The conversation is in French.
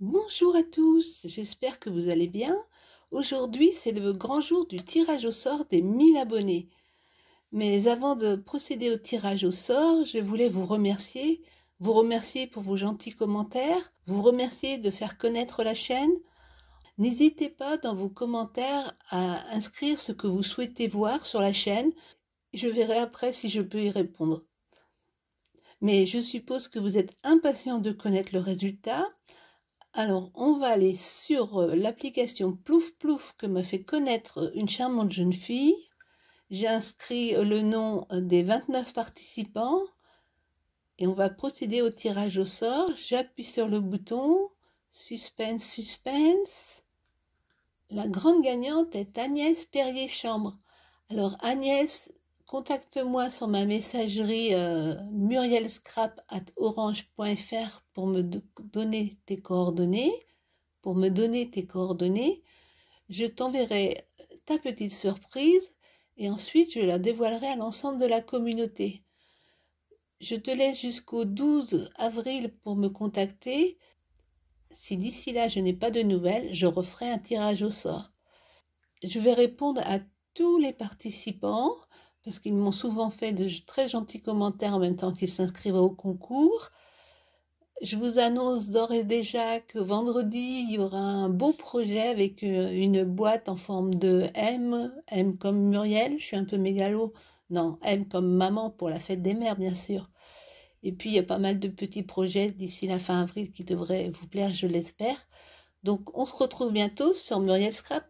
Bonjour à tous, j'espère que vous allez bien. Aujourd'hui, c'est le grand jour du tirage au sort des 1000 abonnés. Mais avant de procéder au tirage au sort, je voulais vous remercier, vous remercier pour vos gentils commentaires, vous remercier de faire connaître la chaîne. N'hésitez pas dans vos commentaires à inscrire ce que vous souhaitez voir sur la chaîne. Je verrai après si je peux y répondre. Mais je suppose que vous êtes impatient de connaître le résultat. Alors, on va aller sur euh, l'application Plouf Plouf que m'a fait connaître euh, une charmante jeune fille. J'ai inscrit euh, le nom des 29 participants et on va procéder au tirage au sort. J'appuie sur le bouton Suspense, suspense. La grande gagnante est Agnès Perrier-Chambre. Alors Agnès, contacte-moi sur ma messagerie euh, murielscrap murielscrap.orange.fr pour me donner tes coordonnées. Pour me donner tes coordonnées, je t'enverrai ta petite surprise et ensuite je la dévoilerai à l'ensemble de la communauté. Je te laisse jusqu'au 12 avril pour me contacter. Si d'ici là je n'ai pas de nouvelles, je referai un tirage au sort. Je vais répondre à tous les participants qu'ils m'ont souvent fait de très gentils commentaires en même temps qu'ils s'inscrivent au concours. Je vous annonce d'ores et déjà que vendredi, il y aura un beau projet avec euh, une boîte en forme de M, M comme Muriel, je suis un peu mégalo, non, M comme maman pour la fête des mères, bien sûr. Et puis, il y a pas mal de petits projets d'ici la fin avril qui devraient vous plaire, je l'espère. Donc, on se retrouve bientôt sur Muriel Scrap.